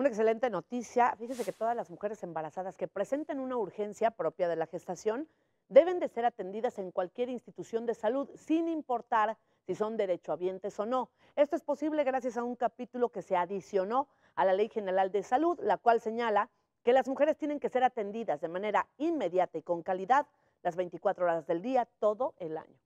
Una excelente noticia. Fíjese que todas las mujeres embarazadas que presenten una urgencia propia de la gestación deben de ser atendidas en cualquier institución de salud, sin importar si son derechohabientes o no. Esto es posible gracias a un capítulo que se adicionó a la Ley General de Salud, la cual señala que las mujeres tienen que ser atendidas de manera inmediata y con calidad las 24 horas del día todo el año.